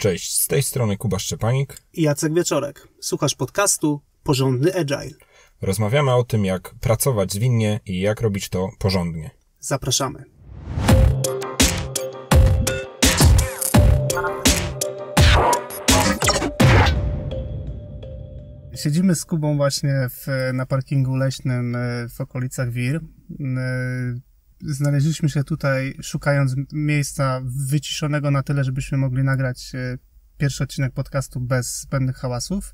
Cześć, z tej strony Kuba Szczepanik i Jacek Wieczorek. Słuchasz podcastu Porządny Agile. Rozmawiamy o tym, jak pracować zwinnie i jak robić to porządnie. Zapraszamy. Siedzimy z Kubą właśnie w, na parkingu leśnym e, w okolicach Wir e, znaleźliśmy się tutaj szukając miejsca wyciszonego na tyle, żebyśmy mogli nagrać e, pierwszy odcinek podcastu bez zbędnych hałasów.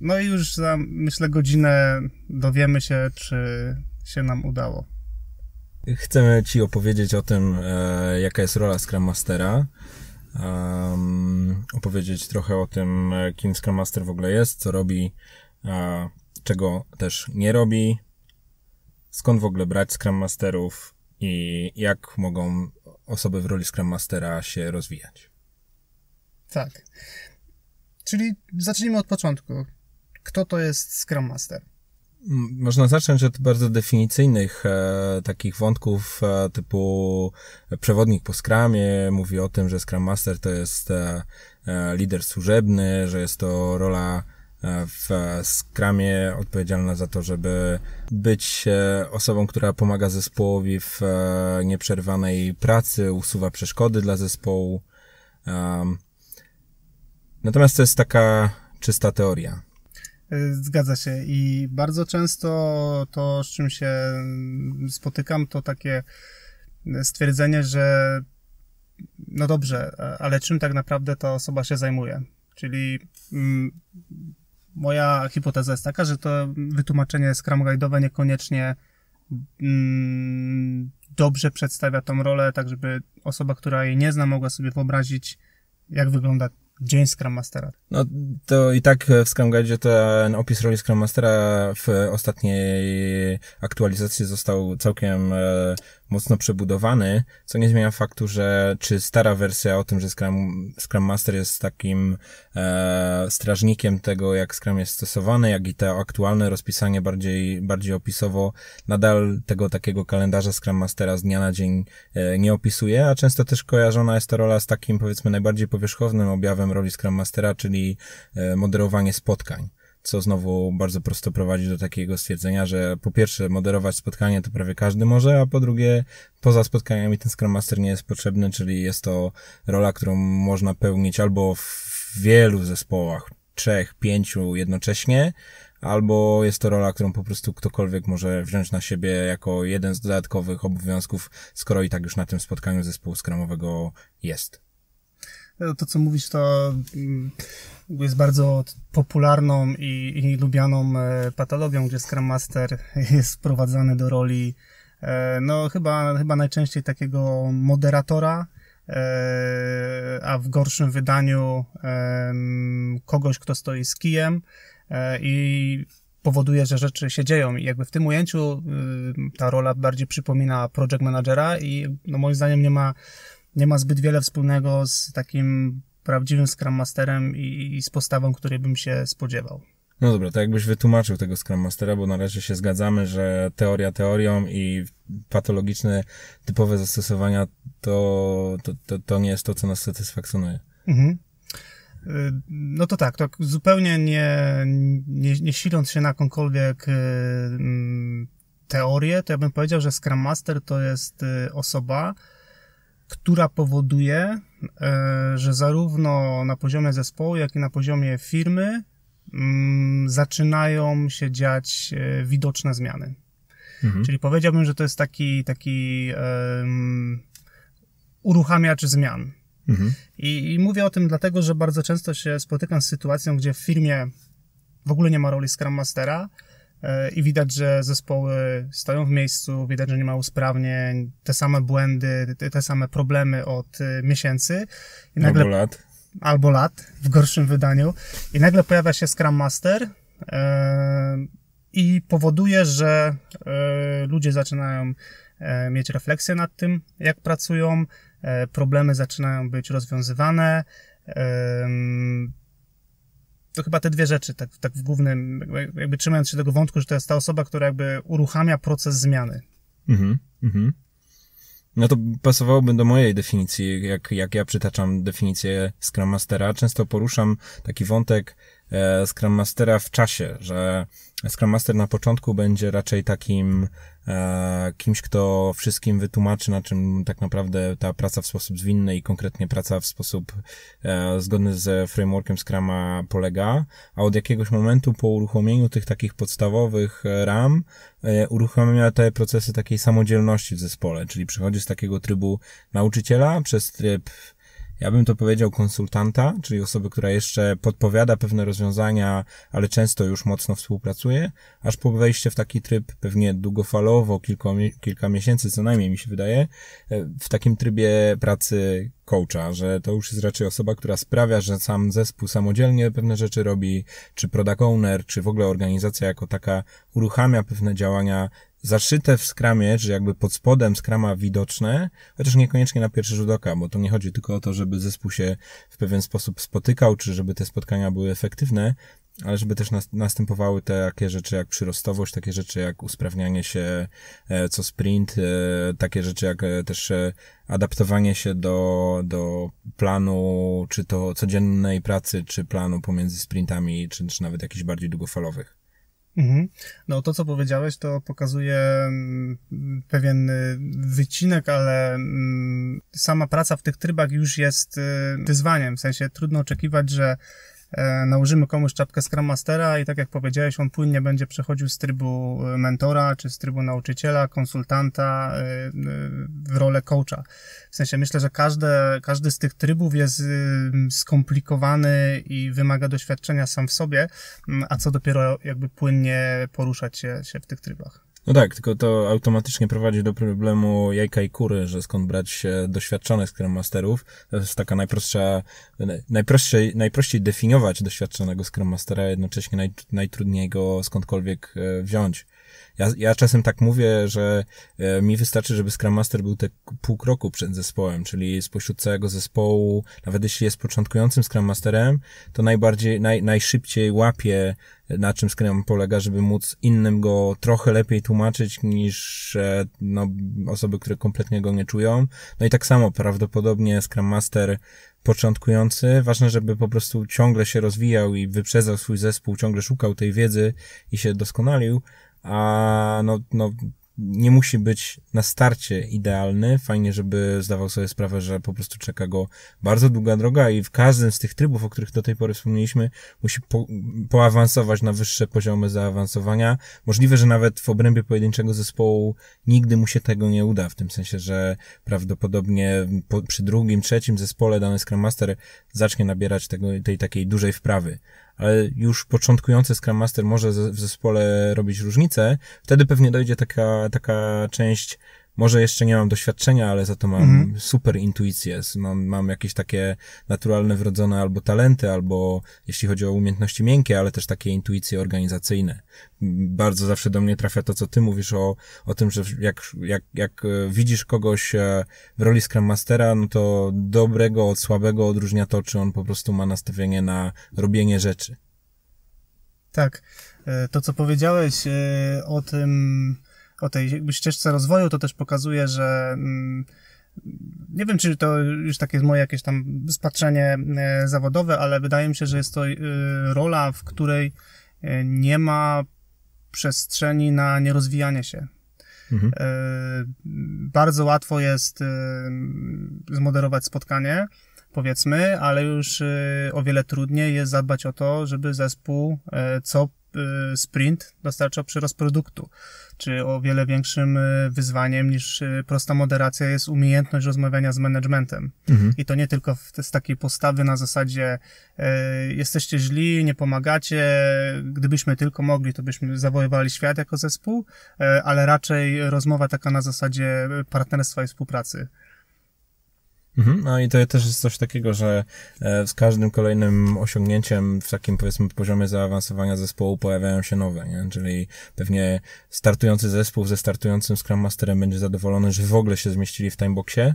No i już za, myślę, godzinę dowiemy się, czy się nam udało. Chcemy Ci opowiedzieć o tym, e, jaka jest rola Scrum Mastera. Um, opowiedzieć trochę o tym, e, kim Scrum Master w ogóle jest, co robi, a, czego też nie robi, skąd w ogóle brać Scrum Masterów i jak mogą osoby w roli Scrum Mastera się rozwijać. Tak. Czyli zacznijmy od początku. Kto to jest Scrum Master? Można zacząć od bardzo definicyjnych e, takich wątków e, typu przewodnik po Scrumie mówi o tym, że Scrum Master to jest e, e lider służebny, że jest to rola E, w Scrumie odpowiedzialna za to, żeby być e, osobą, która pomaga zespołowi w e, nieprzerwanej pracy, usuwa przeszkody dla zespołu. Natomiast to jest taka czysta teoria. Zgadza się i bardzo często to, z czym się mm, spotykam, to takie stwierdzenie, że no dobrze, ale czym tak naprawdę ta osoba się zajmuje? Czyli mm, moja hipoteza jest taka, że to wytłumaczenie Scrum Guide'owe niekoniecznie mm, dobrze przedstawia tą rolę, tak żeby osoba, która jej nie zna, mogła sobie wyobrazić, jak wygląda dzień Scrum Mastera. No to i tak w Scrum Guide ten opis roli Scrum Mastera w ostatniej aktualizacji został całkiem e, mocno przebudowany, co nie zmienia faktu, że czy stara wersja o tym, że Scrum, Scrum Master jest takim E, strażnikiem tego, jak Scrum jest stosowany, jak i to aktualne rozpisanie bardziej, bardziej opisowo, nadal tego takiego kalendarza Scrum Mastera z dnia na dzień e, nie opisuje, a często też kojarzona jest ta rola z takim, powiedzmy, najbardziej powierzchownym objawem roli Scrum Mastera, czyli e, moderowanie spotkań co znowu bardzo prosto prowadzi do takiego stwierdzenia, że po pierwsze moderować spotkanie to prawie każdy może, a po drugie poza spotkaniami ten Scrum Master nie jest potrzebny, czyli jest to rola, którą można pełnić albo w w wielu zespołach, trzech, pięciu jednocześnie, albo jest to rola, którą po prostu ktokolwiek może wziąć na siebie jako jeden z dodatkowych obowiązków, skoro i tak już na tym spotkaniu zespołu skramowego jest. No, to, co mówisz, to mm, jest bardzo popularną i, i lubianą e, patologią, gdzie Scrum Master jest wprowadzany do roli e, no chyba, chyba najczęściej takiego moderatora, E, a w gorszym wydaniu kogoś, kto stoi z kijem e, i powoduje, że rzeczy się dzieją. I jakby w tym ujęciu y, ta rola bardziej przypomina project managera i no moim zdaniem nie ma, nie ma zbyt wiele wspólnego z takim prawdziwym Scrum Masterem i, i z postawą, której bym się spodziewał. No dobra, to jakbyś wytłumaczył tego Scrum Mastera, bo na razie się zgadzamy, że teoria teorią i patologiczne, typowe zastosowania to, to, to, to nie jest to, co nas satysfakcjonuje. Mhm. Y, no to tak, to zupełnie nie, nie, nie siląc się na jakąkolwiek y, mm, teorię, to ja bym powiedział, że Scrum Master to jest y, osoba, która powoduje, że zarówno na poziomie zespołu, jak i na poziomie firmy Mm, zaczynają się dziać e, widoczne zmiany. Mhm. Czyli powiedziałbym, że to jest taki, taki um, uruchamiacz zmian. Mhm. I, I mówię o tym dlatego, że bardzo często się spotykam z sytuacją, gdzie w firmie w ogóle nie ma roli Scrum Mastera, e, i widać, że zespoły stoją w miejscu, widać, że nie ma usprawnień, te same błędy, te, same problemy od e, miesięcy. I nagle, lat albo lat w gorszym wydaniu i nagle pojawia się Scrum Master e, i powoduje, że e, ludzie zaczynają e, mieć refleksję nad tym, jak pracują, problemy zaczynają być rozwiązywane. To chyba te dwie rzeczy, tak, tak w głównym, jakby trzymając się tego wątku, że to jest ta osoba, która jakby uruchamia proces zmiany. Mhm, mhm. No to pasowałoby do mojej definicji. Jak, jak ja przytaczam definicję Scrum Mastera, często poruszam taki wątek E, Scrum Mastera w czasie, że Scrum Master na początku będzie raczej takim e, kimś, kto wszystkim wytłumaczy, na czym tak naprawdę ta praca w sposób zwinny i konkretnie praca w sposób e, zgodny ze frameworkiem Scrama polega, a od jakiegoś momentu po uruchomieniu tych takich podstawowych ram e, uruchamia te procesy takiej samodzielności w zespole, czyli przechodzi z takiego trybu nauczyciela przez tryb ja bym to powiedział konsultanta, czyli osoby, która jeszcze podpowiada pewne rozwiązania, ale często już mocno współpracuje, aż po wejście w taki tryb, pewnie długofalowo, kilka, kilka miesięcy co najmniej mi się wydaje, e, w takim trybie pracy coacha, że to już jest raczej osoba, która sprawia, że sam zespół samodzielnie pewne rzeczy robi, czy product owner, czy w ogóle organizacja jako taka uruchamia pewne działania zaszyte w skramie, czy jakby pod spodem skrama widoczne, chociaż niekoniecznie na pierwszy rzut oka, bo to nie chodzi tylko o to, żeby zespół się w pewien sposób spotykał, czy żeby te spotkania były efektywne, ale żeby też następowały następowały takie rzeczy jak przyrostowość, takie rzeczy jak usprawnianie się e, co sprint, e, takie rzeczy jak e, też adaptowanie się do, do planu, czy to codziennej pracy, czy planu pomiędzy sprintami, czy, czy nawet jakichś bardziej długofalowych. Mhm. No to, co powiedziałeś, to pokazuje mm, pewien y, wycinek, ale mm, sama praca w tych trybach już jest y, wyzwaniem. W sensie trudno oczekiwać, że E, nałożymy komuś czapkę Scrum Mastera i tak jak powiedziałeś, on płynnie będzie przechodził z trybu e, mentora, czy z trybu nauczyciela, konsultanta e, w rolę coacha. W sensie myślę, że każde, każdy z tych trybów jest y, skomplikowany i wymaga doświadczenia sam w sobie, mm, a co dopiero jakby płynnie poruszać się, się w tych trybach. No tak, tylko to automatycznie prowadzi do problemu jajka i kury, że skąd brać doświadczonych Scrum Masterów. To jest taka najprostsza, najprostszej, najprościej definiować doświadczonego Scrum Mastera, jednocześnie naj, najtrudniej go skądkolwiek e, wziąć. Ja, ja czasem tak mówię, że e, mi wystarczy, żeby Scrum Master był te pół kroku przed zespołem, czyli spośród całego zespołu, nawet jeśli jest początkującym Scrum Masterem, to najbardziej, naj, najszybciej łapie e, na czym Scrum polega, żeby móc innym go trochę lepiej tłumaczyć niż e, no, osoby, które kompletnie go nie czują. No i tak samo prawdopodobnie Scrum Master początkujący, ważne, żeby po prostu ciągle się rozwijał i wyprzedzał swój zespół, ciągle szukał tej wiedzy i się doskonalił, a no, no nie musi być na starcie idealny. Fajnie, żeby zdawał sobie sprawę, że po prostu czeka go bardzo długa droga i w każdym z tych trybów, o których do tej pory wspomnieliśmy, musi po, poawansować na wyższe poziomy zaawansowania. Możliwe, że nawet w obrębie pojedynczego zespołu nigdy mu się tego nie uda, w tym sensie, że prawdopodobnie po, przy drugim, trzecim zespole dany Scrum Master zacznie nabierać tego, tej takiej dużej wprawy ale już początkujący Scrum Master może w zespole robić różnicę, wtedy pewnie dojdzie taka, taka część może jeszcze nie mam doświadczenia, ale za to mam mhm. super intuicję. Mam, mam jakieś takie naturalne, wrodzone albo talenty, albo jeśli chodzi o umiejętności miękkie, ale też takie intuicje organizacyjne. Bardzo zawsze do mnie trafia to, co ty mówisz o, o tym, że jak, jak, jak e, widzisz kogoś e, w roli Scrum Mastera, no to dobrego od słabego odróżnia to, czy on po prostu ma nastawienie na robienie rzeczy. Tak. E, to, co powiedziałeś o tym, o tej jakby ścieżce rozwoju, to też pokazuje, że mm, nie wiem, czy to już takie jest moje jakieś tam spatrzenie e, zawodowe, ale wydaje mi się, że jest to e, rola, w której e, nie ma przestrzeni na nierozwijanie się. Mhm. Bardzo łatwo jest zmoderować spotkanie, powiedzmy, ale już o wiele trudniej jest zadbać o to, żeby zespół co Y, sprint dostarcza przyrost produktu, czy o wiele większym y, wyzwaniem niż y, prosta moderacja jest umiejętność rozmawiania z managementem. Mhm. I to nie tylko z takiej postawy na zasadzie jesteście źli, nie pomagacie, gdybyśmy tylko mogli, to byśmy zawojowali świat jako zespół, ale raczej rozmowa taka na zasadzie partnerstwa i współpracy. Mhm. No i to też jest coś takiego, że e, z każdym kolejnym osiągnięciem w takim powiedzmy poziomie zaawansowania zespołu pojawiają się nowe, nie? czyli pewnie startujący zespół ze startującym Scrum Masterem będzie zadowolony, że w ogóle się zmieścili w timeboxie,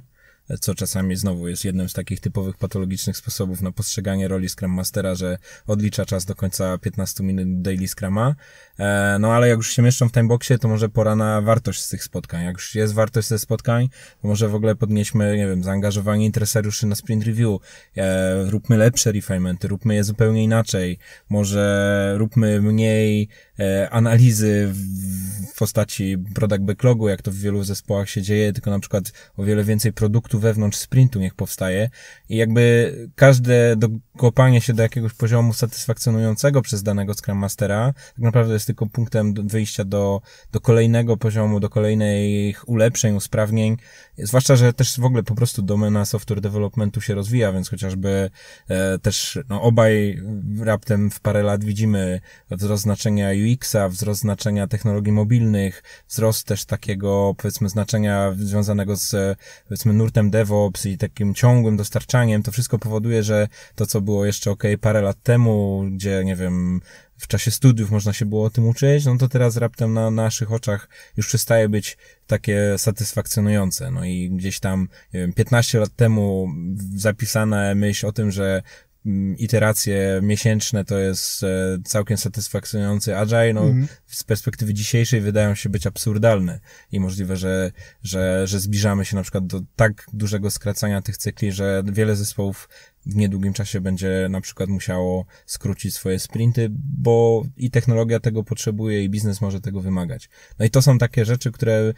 e, co czasami znowu jest jednym z takich typowych patologicznych sposobów na postrzeganie roli Scrum Mastera, że odlicza czas do końca 15 minut daily Scrama, E, no ale jak już się mieszczą w timeboxie, to może pora na wartość z tych spotkań. Jak już jest wartość ze spotkań, to może w ogóle podnieśmy, nie wiem, zaangażowanie interesariuszy na sprint review. E, róbmy lepsze refinementy, róbmy je zupełnie inaczej. Może róbmy mniej e, analizy w postaci product backlogu, jak to w wielu zespołach się dzieje, tylko na przykład o wiele więcej produktu wewnątrz sprintu niech powstaje. I jakby każde dokopanie się do jakiegoś poziomu satysfakcjonującego przez danego Scrum Mastera tak naprawdę jest tylko punktem wyjścia do, do kolejnego poziomu, do kolejnych ulepszeń, usprawnień. Zwłaszcza, że też w ogóle po prostu domena software developmentu się rozwija, więc chociażby e, też no, obaj raptem w parę lat widzimy wzrost znaczenia UX-a, wzrost znaczenia technologii mobilnych, wzrost też takiego powiedzmy znaczenia związanego z powiedzmy nurtem DevOps i takim ciągłym dostarczaniem. To wszystko powoduje, że to, co było jeszcze ok parę lat temu, gdzie nie wiem, w czasie studiów można się było o tym uczyć, no to teraz raptem na naszych oczach już przestaje być takie satysfakcjonujące. No i gdzieś tam nie wiem, 15 lat temu zapisana myśl o tym, że mm, iteracje miesięczne to jest e, całkiem satysfakcjonujący agile, no mm. z perspektywy dzisiejszej wydają się być absurdalne i możliwe, że, że, że zbliżamy się na przykład do tak dużego skracania tych cykli, że wiele zespołów w niedługim czasie będzie na przykład musiało skrócić swoje sprinty, bo i technologia tego potrzebuje i biznes może tego wymagać. No i to są takie rzeczy, które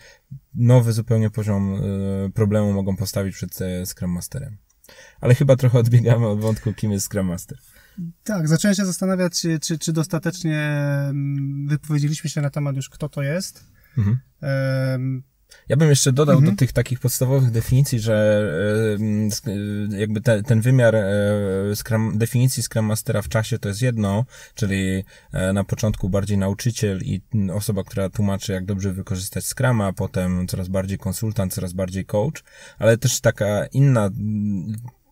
nowy zupełnie poziom e, problemu mogą postawić przed e, Scrum Masterem. Ale chyba trochę odbiegamy od wątku, kim jest Scrum Master. Tak, zacząłem się zastanawiać, czy, czy dostatecznie mm, wypowiedzieliśmy się na temat już, kto to jest. Mhm. Ja bym jeszcze dodał mhm. do tych takich podstawowych definicji, że e, e, jakby te, ten wymiar e, definicji Scrum Mastera w czasie to jest jedno, czyli na początku bardziej nauczyciel i osoba, która tłumaczy, jak dobrze wykorzystać Scrama, potem coraz bardziej konsultant, coraz bardziej coach, ale też taka inna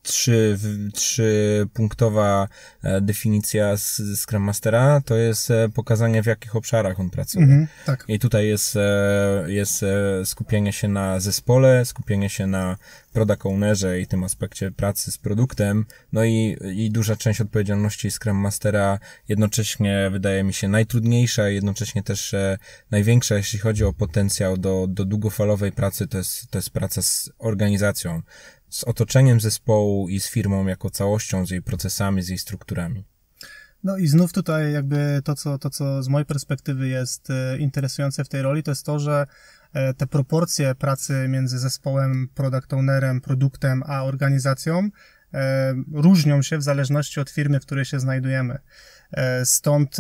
trzy, trzy punktowa e, definicja z, z Scrum Mastera to jest e, pokazanie w jakich obszarach on pracuje. Mhm, tak. I tutaj jest, e, jest skupienie się na zespole, skupienie się na product ownerze i tym aspekcie pracy z produktem, no i, i duża część odpowiedzialności Scrum Mastera jednocześnie wydaje mi się najtrudniejsza, jednocześnie też największa, jeśli chodzi o potencjał do, do długofalowej pracy, to jest, to jest praca z organizacją z otoczeniem zespołu i z firmą jako całością, z jej procesami, z jej strukturami. No i znów tutaj jakby to, co, to, co z mojej perspektywy jest e, interesujące w tej roli, to jest to, że e, te proporcje pracy między zespołem, product ownerem, produktem, a organizacją e, różnią się w zależności od firmy, w której się znajdujemy. Stąd,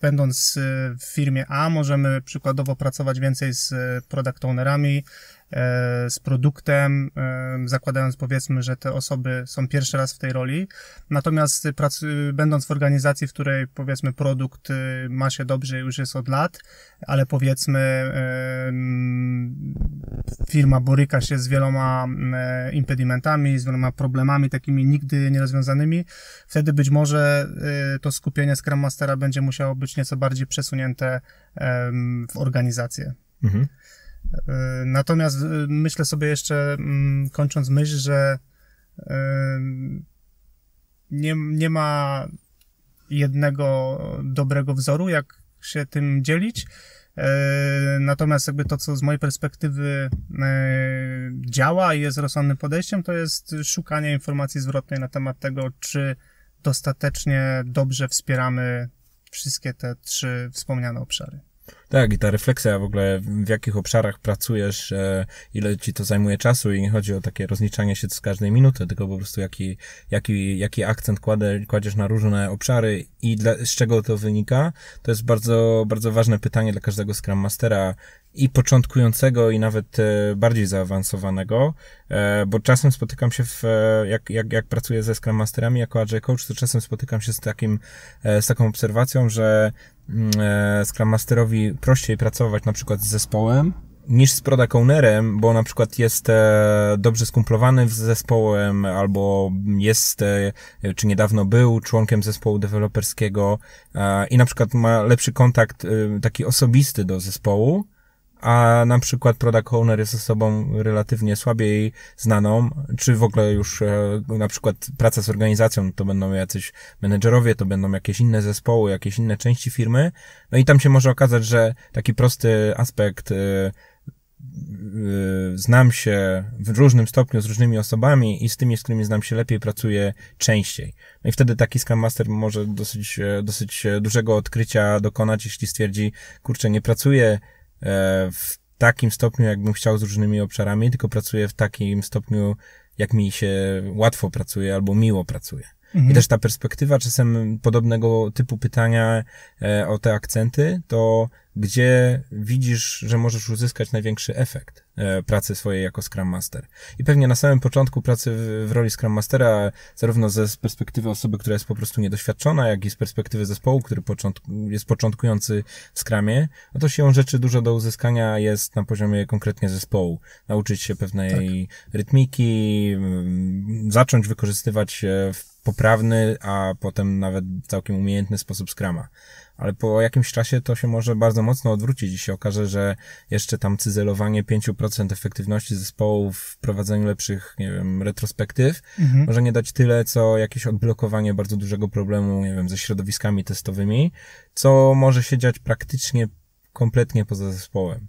będąc w firmie A, możemy przykładowo pracować więcej z product ownerami, E, z produktem, e, zakładając powiedzmy, że te osoby są pierwszy raz w tej roli. Natomiast prac, będąc w organizacji, w której powiedzmy produkt e, ma się dobrze już jest od lat, ale powiedzmy firma boryka się z wieloma impedimentami, z wieloma problemami takimi nigdy nierozwiązanymi, wtedy być może to skupienie Scrum Mastera będzie musiało być nieco bardziej przesunięte w organizację. Mhm. E, natomiast e, myślę sobie jeszcze, mm, kończąc myśl, że e, nie, nie ma jednego dobrego wzoru, jak się tym dzielić. Natomiast jakby to, co z mojej perspektywy działa i jest rozsądnym podejściem, to jest szukanie informacji zwrotnej na temat tego, czy dostatecznie dobrze wspieramy wszystkie te trzy wspomniane obszary. Tak, i ta refleksja w ogóle, w jakich obszarach pracujesz, e, ile ci to zajmuje czasu i nie chodzi o takie rozliczanie się z każdej minuty, tylko po prostu jaki, jaki, jaki akcent kładę, kładziesz na różne obszary i dla, z czego to wynika, to jest bardzo, bardzo ważne pytanie dla każdego Scrum Mastera, i początkującego, i nawet e, bardziej zaawansowanego, e, bo czasem spotykam się w, e, jak, jak, jak pracuję ze Scrum Masterami jako Agile Coach, to czasem spotykam się z takim, z taką obserwacją, że mm, Scrum Masterowi prościej pracować na przykład z zespołem, niż z product ownerem, bo na przykład jest dobrze skumplowany z zespołem, albo jest, czy niedawno był członkiem zespołu deweloperskiego i na przykład ma lepszy kontakt taki osobisty do zespołu, a na przykład product owner jest osobą relatywnie słabiej znaną, czy w ogóle już e, na przykład praca z organizacją, to będą jacyś menedżerowie, to będą jakieś inne zespoły, jakieś inne części firmy, no i tam się może okazać, że taki prosty aspekt e, e, znam się w różnym stopniu z różnymi osobami i z tymi, z którymi znam się lepiej, pracuję częściej. No i wtedy taki Scrum Master może dosyć, dosyć dużego odkrycia dokonać, jeśli stwierdzi, kurczę, nie pracuję E, w takim stopniu, jakbym chciał z różnymi obszarami, tylko pracuję w takim stopniu, jak mi się łatwo pracuje albo miło pracuje. Mhm. I też ta perspektywa czasem podobnego typu pytania e, o te akcenty, to gdzie widzisz, że możesz uzyskać największy efekt e, pracy swojej jako Scrum Master. I pewnie na samym początku pracy w, w roli Scrum Mastera, zarówno ze z perspektywy osoby, która jest po prostu niedoświadczona, jak i z perspektywy zespołu, który początku, jest początkujący w Scrumie, no to siłą rzeczy dużo do uzyskania jest na poziomie konkretnie zespołu. Nauczyć się pewnej tak. rytmiki, mm, zacząć wykorzystywać w poprawny, a potem nawet całkiem umiejętny sposób skrama. Ale po jakimś czasie to się może bardzo mocno odwrócić i się okaże, że jeszcze tam cyzelowanie 5% efektywności zespołu w prowadzeniu lepszych, nie wiem, retrospektyw mhm. może nie dać tyle, co jakieś odblokowanie bardzo dużego problemu, nie wiem, ze środowiskami testowymi, co może się dziać praktycznie kompletnie poza zespołem.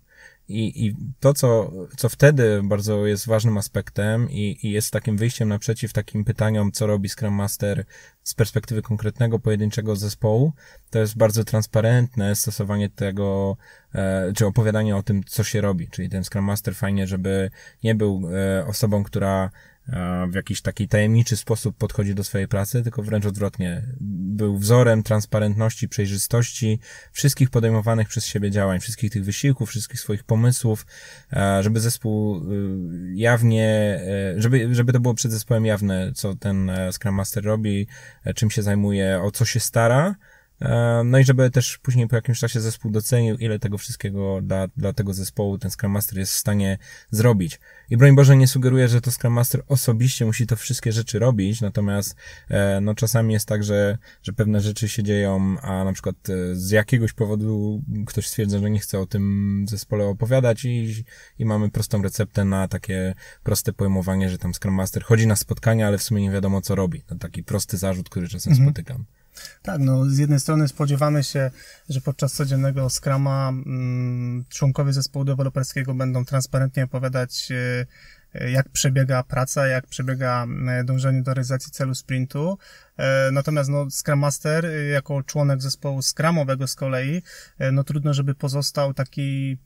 I, i to, co, co wtedy bardzo jest ważnym aspektem i, i jest takim wyjściem naprzeciw takim pytaniom, co robi Scrum Master z perspektywy konkretnego, pojedynczego zespołu, to jest bardzo transparentne stosowanie tego, e, czy opowiadanie o tym, co się robi. Czyli ten Scrum Master fajnie, żeby nie był e, osobą, która E, w jakiś taki tajemniczy sposób podchodzi do swojej pracy, tylko wręcz odwrotnie. Był wzorem transparentności, przejrzystości wszystkich podejmowanych przez siebie działań, wszystkich tych wysiłków, wszystkich swoich pomysłów, e, żeby zespół e, jawnie, żeby, żeby to było przed zespołem jawne, co ten Scrum Master robi, czym się zajmuje, o co się stara, E, no i żeby też później po jakimś czasie zespół docenił, ile tego wszystkiego dla, dla tego zespołu ten Scrum Master jest w stanie zrobić. I broń Boże nie sugeruję, że to Scrum Master osobiście musi to wszystkie rzeczy robić, natomiast e, no czasami jest tak, że, że pewne rzeczy się dzieją, a na przykład e, z jakiegoś powodu ktoś stwierdza, że nie chce o tym zespole opowiadać i, i mamy prostą receptę na takie proste pojmowanie, że tam Scrum Master chodzi na spotkania, ale w sumie nie wiadomo co robi. To no taki prosty zarzut, który czasem mhm. spotykam. Tak, no z jednej strony spodziewamy się, że podczas codziennego skrama mm, członkowie zespołu deweloperskiego będą transparentnie opowiadać e, e, jak przebiega praca, jak przebiega mm, dążenie do realizacji celu sprintu. E, natomiast no, Scrum Master, jako członek zespołu skramowego z kolei, no trudno, żeby pozostał taki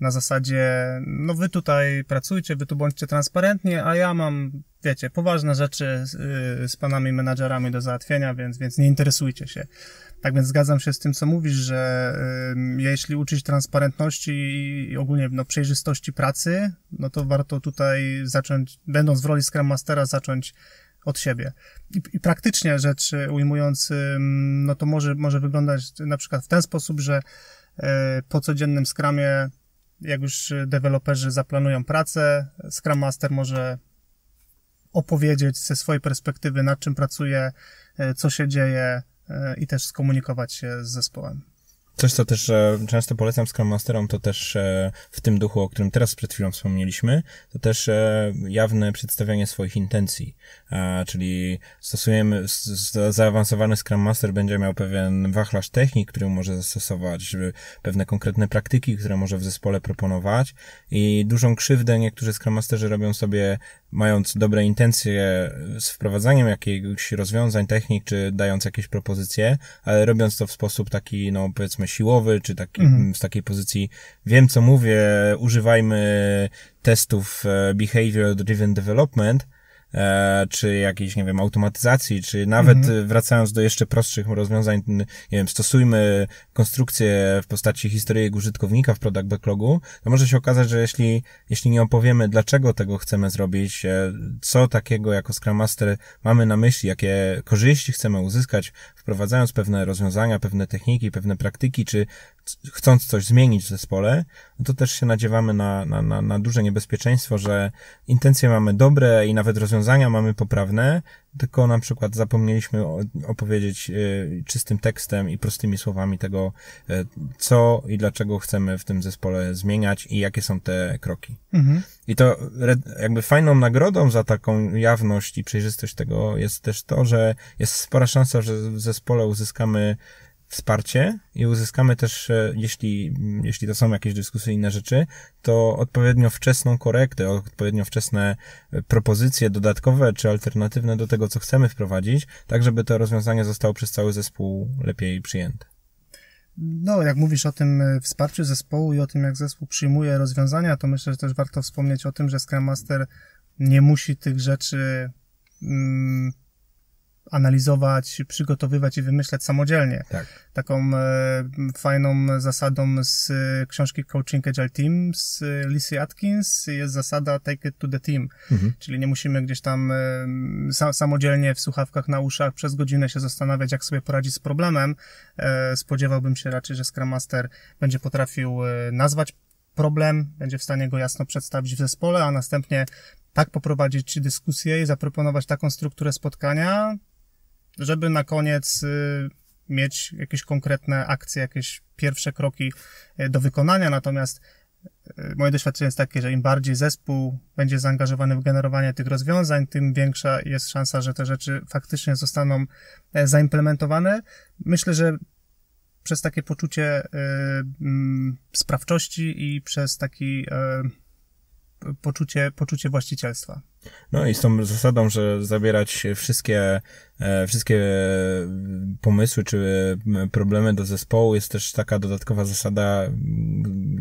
na zasadzie, no wy tutaj pracujcie, wy tu bądźcie transparentni, a ja mam, wiecie, poważne rzeczy z, y, z panami menadżerami do załatwienia, więc, więc nie interesujcie się. Tak więc zgadzam się z tym, co mówisz, że y, jeśli uczyć transparentności i ogólnie no, przejrzystości pracy, no to warto tutaj zacząć, będąc w roli Scrum Mastera, zacząć od siebie. I, i praktycznie rzecz ujmując, y, no to może, może wyglądać na przykład w ten sposób, że y, po codziennym skramie jak już e, deweloperzy zaplanują pracę, Scrum Master może opowiedzieć ze swojej perspektywy, nad czym pracuje, e, co się dzieje e, i też skomunikować się z zespołem. Coś, co też e, często polecam Scrum Masterom, to też e, w tym duchu, o którym teraz przed chwilą wspomnieliśmy, to też e, jawne przedstawianie swoich intencji. E, czyli stosujemy, z, z, zaawansowany Scrum Master będzie miał pewien wachlarz technik, który może zastosować, pewne konkretne praktyki, które może w zespole proponować i dużą krzywdę niektórzy Scrum Masterzy robią sobie, mając dobre intencje z wprowadzaniem jakichś rozwiązań, technik, czy dając jakieś propozycje, ale robiąc to w sposób taki, no powiedzmy, powiedzmy siłowy, czy taki, mhm. z takiej pozycji wiem co mówię, używajmy testów e, behavior driven development, E, czy jakiejś, nie wiem, automatyzacji, czy nawet mhm. E, wracając do jeszcze prostszych rozwiązań, nie wiem, stosujmy konstrukcję w postaci historii użytkownika w product backlogu, to może się okazać, że jeśli, jeśli nie opowiemy, dlaczego tego chcemy zrobić, e, co takiego jako Scrum Master mamy na myśli, jakie korzyści chcemy uzyskać, wprowadzając pewne rozwiązania, pewne techniki, pewne praktyki, czy chcąc coś zmienić w zespole, no to też się nadziewamy na, na, na, na duże niebezpieczeństwo, że intencje mamy dobre i nawet rozwiązania rozwiązania mamy poprawne, tylko na przykład zapomnieliśmy opowiedzieć e, czystym tekstem i prostymi słowami tego, e, co i dlaczego chcemy w tym zespole zmieniać i jakie są te kroki. Mhm. I to jakby fajną nagrodą za taką jawność i przejrzystość tego jest też to, że jest spora szansa, że w zespole uzyskamy wsparcie i uzyskamy też, e, jeśli, mm, jeśli to są jakieś dyskusyjne rzeczy, to odpowiednio wczesną korektę, odpowiednio wczesne e, propozycje dodatkowe czy alternatywne do tego, co chcemy wprowadzić, tak żeby to rozwiązanie zostało przez cały zespół lepiej przyjęte. No, jak mówisz o tym e, wsparciu zespołu i o tym, jak zespół przyjmuje rozwiązania, to myślę, że też warto wspomnieć o tym, że Scrum Master nie musi tych rzeczy mm, analizować, przygotowywać i wymyślać samodzielnie. Tak. Taką e, fajną zasadą z e, książki Coaching Agile Team z e, Lisy Atkins jest zasada Take it to the team, mhm. czyli nie musimy gdzieś tam e, samodzielnie w słuchawkach na uszach przez godzinę się zastanawiać, jak sobie poradzić z problemem. E, spodziewałbym się raczej, że Scrum Master będzie potrafił e, nazwać problem, będzie w stanie go jasno przedstawić w zespole, a następnie tak poprowadzić dyskusję i zaproponować taką strukturę spotkania, żeby na koniec y, mieć jakieś konkretne akcje, jakieś pierwsze kroki y, do wykonania. Natomiast y, moje doświadczenie jest takie, że im bardziej zespół będzie zaangażowany w generowanie tych rozwiązań, tym większa jest szansa, że te rzeczy faktycznie zostaną e, zaimplementowane. Myślę, że przez takie poczucie mm, sprawczości i przez takie poczucie, poczucie właścicielstwa. No i z tą zasadą, że zabierać wszystkie, e, wszystkie pomysły czy problemy do zespołu jest też taka dodatkowa zasada,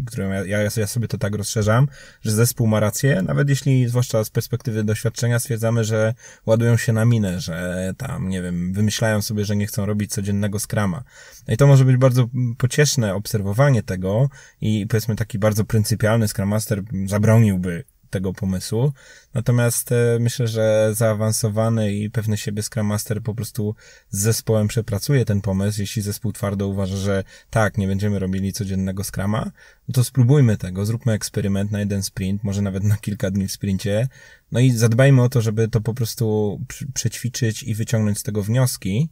którą ja, ja sobie to tak rozszerzam, że zespół ma rację, nawet jeśli, zwłaszcza z perspektywy doświadczenia, stwierdzamy, że ładują się na minę, że tam, nie wiem, wymyślają sobie, że nie chcą robić codziennego skrama. No I to może być bardzo pocieszne obserwowanie tego i powiedzmy taki bardzo pryncypialny Scrum Master zabroniłby tego pomysłu. Natomiast e, myślę, że zaawansowany i pewny siebie Scrum Master po prostu z zespołem przepracuje ten pomysł. Jeśli zespół twardo uważa, że tak, nie będziemy robili codziennego Scrama, no to spróbujmy tego, zróbmy eksperyment na jeden sprint, może nawet na kilka dni w sprincie. No i zadbajmy o to, żeby to po prostu przećwiczyć i wyciągnąć z tego wnioski.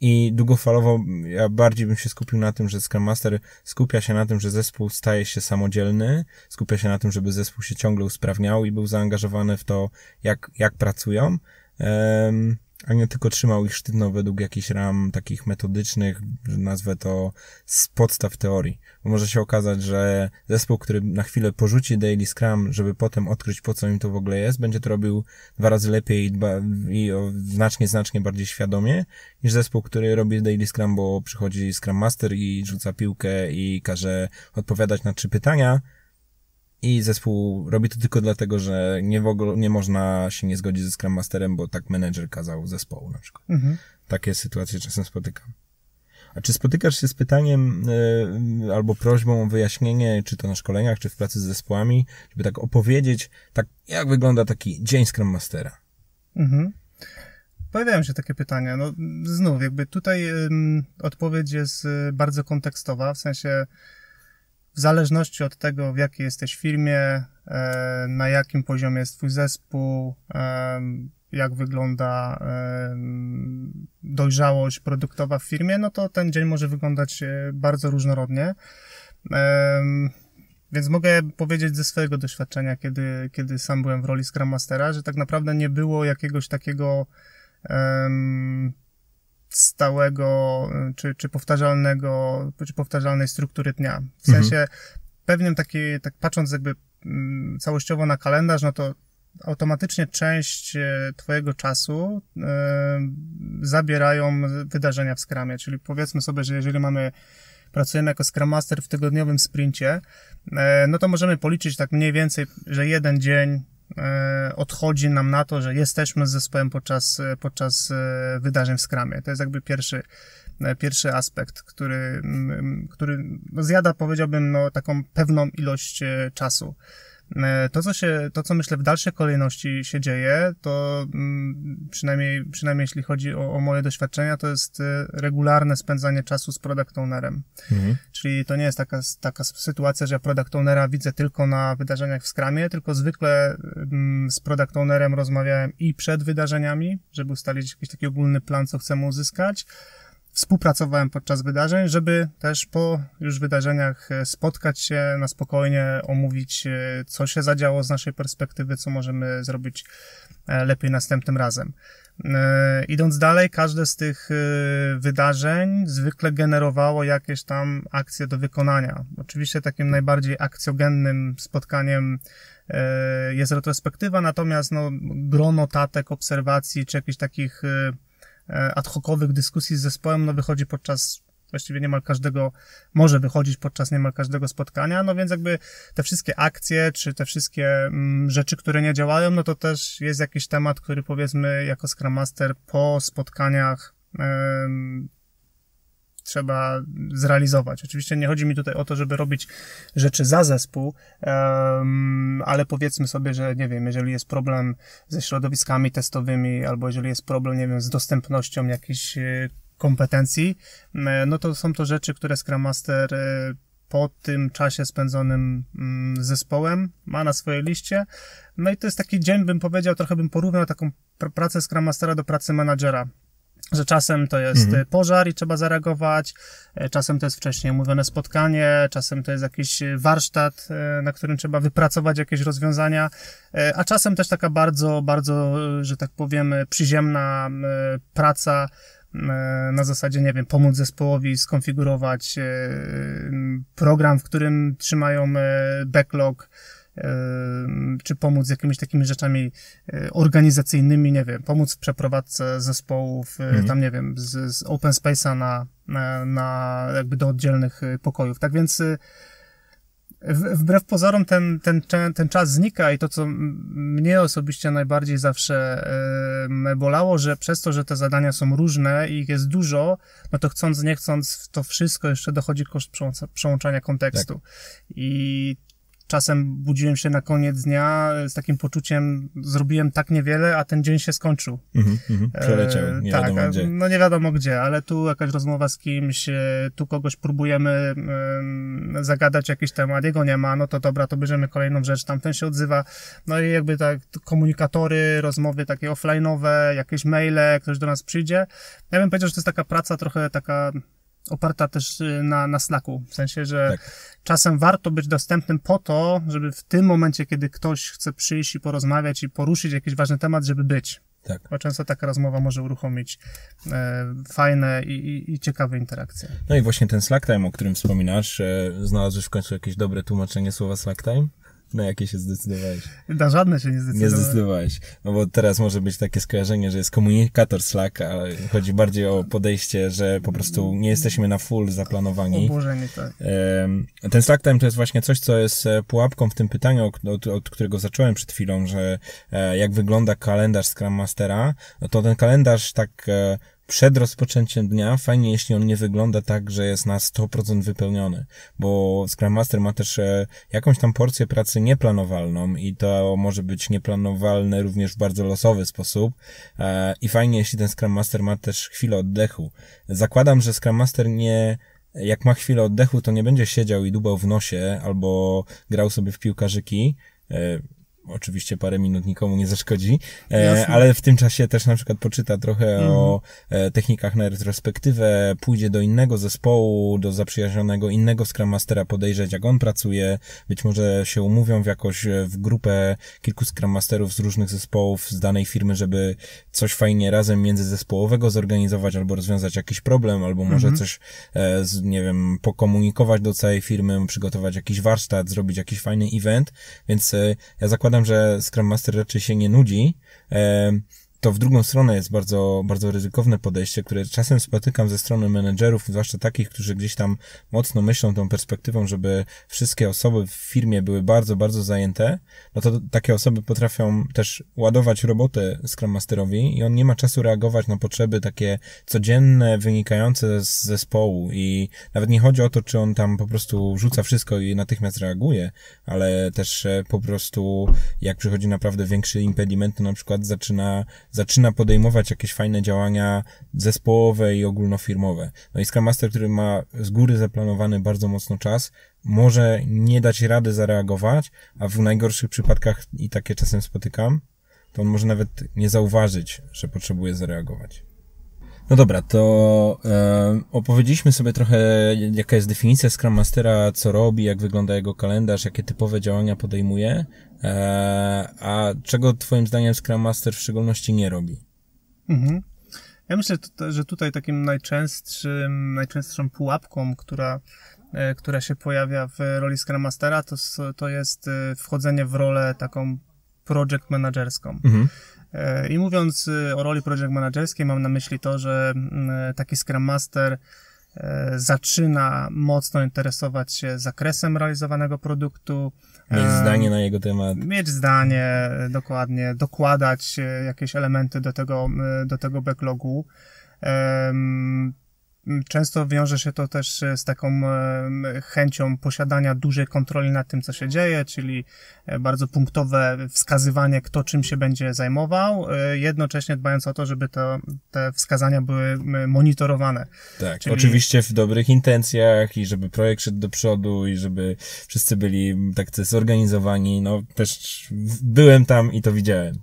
I długofalowo ja bardziej bym się skupił na tym, że Scrum Master skupia się na tym, że zespół staje się samodzielny, skupia się na tym, żeby zespół się ciągle usprawniał i był zaangażowany w to, jak, jak pracują. Um, a nie tylko trzymał ich sztywno według jakichś ram takich metodycznych, nazwę to z podstaw teorii. Bo może się okazać, że zespół, który na chwilę porzuci Daily Scrum, żeby potem odkryć po co im to w ogóle jest, będzie to robił dwa razy lepiej i, dba, i znacznie, znacznie bardziej świadomie niż zespół, który robi Daily Scrum, bo przychodzi Scrum Master i rzuca piłkę i każe odpowiadać na trzy pytania, i zespół robi to tylko dlatego, że nie, w ogóle, nie można się nie zgodzić ze Scrum Masterem, bo tak menedżer kazał zespołu na przykład. Mhm. Takie sytuacje czasem spotykam. A czy spotykasz się z pytaniem y, albo prośbą o wyjaśnienie, czy to na szkoleniach, czy w pracy z zespołami, żeby tak opowiedzieć, tak jak wygląda taki dzień Scrum Mastera? Mhm. Pojawiają się takie pytania. No, znów, jakby tutaj y, odpowiedź jest y, bardzo kontekstowa, w sensie w zależności od tego, w jakiej jesteś firmie, e, na jakim poziomie jest Twój zespół, e, jak wygląda e, dojrzałość produktowa w firmie, no to ten dzień może wyglądać bardzo różnorodnie. Więc mogę powiedzieć ze swojego doświadczenia, kiedy, kiedy sam byłem w roli Scrum Mastera, że tak naprawdę nie było jakiegoś takiego stałego y, czy, czy powtarzalnego, czy powtarzalnej struktury dnia. W mhm. sensie mhm. pewnym taki, tak patrząc jakby mm, całościowo na kalendarz, no to automatycznie część e, Twojego czasu e, zabierają wydarzenia w skramie. Czyli powiedzmy sobie, że jeżeli mamy pracujemy jako Scrum Master w tygodniowym sprincie, e, no to możemy policzyć tak mniej więcej, że jeden dzień E, odchodzi nam na to, że jesteśmy z zespołem podczas, e, podczas e, wydarzeń w Skramie. To jest jakby pierwszy, pierwszy aspekt, który, który zjada, powiedziałbym, no, taką pewną ilość czasu. E, to, co się, to, co myślę w dalszej kolejności się dzieje, to mm, przynajmniej, przynajmniej jeśli chodzi o, o moje doświadczenia, to jest e, regularne spędzanie czasu z product ownerem. Mhm. Czyli to nie jest taka, taka sytuacja, że ja product ownera widzę tylko na wydarzeniach w Scrumie, tylko zwykle mm, z product ownerem rozmawiałem i przed wydarzeniami, żeby ustalić jakiś taki ogólny plan, co chcemy uzyskać, współpracowałem podczas wydarzeń, żeby też po już wydarzeniach e, spotkać się na spokojnie, omówić, e, co się zadziało z naszej perspektywy, co możemy zrobić e, lepiej następnym razem. Idąc dalej, każde z tych wydarzeń zwykle generowało jakieś tam akcje do wykonania. Oczywiście takim najbardziej akcjogennym spotkaniem jest retrospektywa, natomiast no, grono tatek, obserwacji czy jakichś takich E, ad hocowych dyskusji z zespołem, no wychodzi podczas właściwie niemal każdego, może wychodzić podczas niemal każdego spotkania, no więc jakby te wszystkie akcje, czy te wszystkie mm, rzeczy, które nie działają, no to też jest jakiś temat, który powiedzmy jako Scrum Master po spotkaniach trzeba zrealizować. Oczywiście nie chodzi mi tutaj o to, żeby robić rzeczy za zespół, ale powiedzmy sobie, że nie wiem, jeżeli jest problem ze środowiskami testowymi, albo jeżeli jest problem, nie wiem, z dostępnością jakichś e, kompetencji, e, no to są to rzeczy, które Scrum Master e, po tym czasie spędzonym mm, zespołem ma na swojej liście. No i to jest taki dzień, bym powiedział, trochę bym porównał taką pracę Scrum Mastera do pracy menadżera że czasem to jest mhm. Y, pożar i trzeba zareagować, y, czasem to jest wcześniej mówione spotkanie, czasem to jest jakiś y, warsztat, na którym trzeba wypracować jakieś rozwiązania, a czasem też taka bardzo, bardzo, że tak powiem, przyziemna praca na zasadzie, nie wiem, pomóc zespołowi skonfigurować program, w którym trzymają backlog, czy pomóc z jakimiś takimi rzeczami e, organizacyjnymi, nie wiem, pomóc w przeprowadzce zespołów, e, mhm. tam nie wiem, z, z open space'a na, na, na jakby do oddzielnych e, pokojów. Tak więc wbrew pozorom ten, ten, ten czas znika i to, co mnie osobiście najbardziej zawsze bolało, że przez to, że te zadania są różne i ich jest dużo, no to chcąc, nie chcąc, w to wszystko jeszcze dochodzi koszt przełączania kontekstu. Tak. I czasem budziłem się na koniec dnia e, z takim poczuciem, zrobiłem tak niewiele, a ten dzień się skończył. Mhm, mhm. E, Przeleciał, nie e, wiadomo tak, gdzie. No nie wiadomo gdzie, ale tu jakaś rozmowa z kimś, e, tu kogoś próbujemy e, zagadać jakiś temat, jego nie ma, no to dobra, to bierzemy kolejną rzecz, tamten się odzywa. No i jakby tak komunikatory, rozmowy takie offline'owe, jakieś maile, ktoś do nas przyjdzie. Ja bym powiedział, że to jest taka praca trochę taka oparta też y, na, na Slacku. W sensie, że tak. czasem warto być dostępnym po to, żeby w tym momencie, kiedy ktoś chce przyjść i porozmawiać i poruszyć jakiś ważny temat, żeby być. Tak. Bo często taka rozmowa może uruchomić e, fajne i, i, i, ciekawe interakcje. No i właśnie ten Slack Time, o którym wspominasz, e, znalazłeś w końcu jakieś dobre tłumaczenie słowa Slack Time? Na jakie się zdecydowałeś? Na żadne się nie zdecydowałeś. Nie zdecydowałeś. No bo teraz może być takie skojarzenie, że jest komunikator Slack, ale chodzi bardziej o podejście, że po prostu nie jesteśmy na full zaplanowani. Oburzeni, tak. Ten Slack Time to jest właśnie coś, co jest e, pułapką w tym pytaniu, od, od którego zacząłem przed chwilą, że e, jak wygląda kalendarz Scrum Mastera, no to ten kalendarz tak e, przed rozpoczęciem dnia fajnie, jeśli on nie wygląda tak, że jest na 100% wypełniony, bo Scrum Master ma też e, jakąś tam porcję pracy nieplanowalną i to może być nieplanowalne również w bardzo losowy sposób e, i fajnie, jeśli ten Scrum Master ma też chwilę oddechu. Zakładam, że Scrum Master nie jak ma chwilę oddechu, to nie będzie siedział i dubał w nosie albo grał sobie w piłkarzyki, e, oczywiście parę minut nikomu nie zaszkodzi, e, ale w tym czasie też na przykład poczyta trochę mhm. o e, technikach na retrospektywę, pójdzie do innego zespołu, do zaprzyjaźnionego innego Scrum Mastera podejrzeć, jak on pracuje, być może się umówią w jakoś e, w grupę kilku Scrum Masterów z różnych zespołów z danej firmy, żeby coś fajnie razem międzyzespołowego zorganizować albo rozwiązać jakiś problem, albo może mhm. coś, nie wiem, pokomunikować do całej firmy, przygotować jakiś warsztat, zrobić jakiś fajny event, więc ja zakładam, zakładam, że Scrum Master raczej się nie nudzi to w drugą stronę jest bardzo, bardzo ryzykowne podejście, które czasem spotykam ze strony menedżerów, zwłaszcza takich, którzy gdzieś tam mocno myślą tą perspektywą, żeby wszystkie osoby w firmie były bardzo, bardzo zajęte, no to takie osoby potrafią też ładować robotę Scrum Masterowi i on nie ma czasu reagować na potrzeby takie codzienne, wynikające z zespołu i nawet nie chodzi o to, czy on tam po prostu rzuca wszystko i natychmiast reaguje, ale też e, po prostu jak przychodzi naprawdę większy impediment, to na przykład zaczyna zaczyna podejmować jakieś fajne działania zespołowe i ogólnofirmowe. No i Scrum Master, który ma z góry zaplanowany bardzo mocno czas, może nie dać rady zareagować, a w najgorszych przypadkach, i takie czasem spotykam, to on może nawet nie zauważyć, że potrzebuje zareagować. No dobra, to e, opowiedzieliśmy sobie trochę, jaka jest definicja Scrum Mastera, co robi, jak wygląda jego kalendarz, jakie typowe działania podejmuje, e, a czego Twoim zdaniem Scrum Master w szczególności nie robi? Mhm. Ja myślę, że tutaj takim najczęstszym, najczęstszą pułapką, która, e, która się pojawia w roli Scrum Mastera, to, to jest e, wchodzenie w rolę taką project managerską. Mhm E, I mówiąc e, o roli project managerskiej, mam na myśli to, że mm, e, taki Scrum Master zaczyna mocno interesować się zakresem realizowanego produktu. Mieć zdanie na jego temat. Mieć zdanie, dokładnie, dokładać jakieś elementy do tego, do tego backlogu. Często wiąże się to też e, z taką e, chęcią posiadania dużej kontroli nad tym, co się tak. dzieje, czyli e, bardzo punktowe wskazywanie, kto czym się będzie zajmował, jednocześnie dbając o to, żeby to, te wskazania były monitorowane. Tak, czyli... oczywiście w dobrych intencjach i żeby projekt szedł do przodu i żeby wszyscy byli tak zorganizowani. No też byłem tam i to widziałem.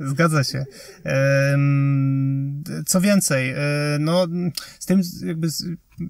Zgadza się. Co więcej, no z tym jakby z,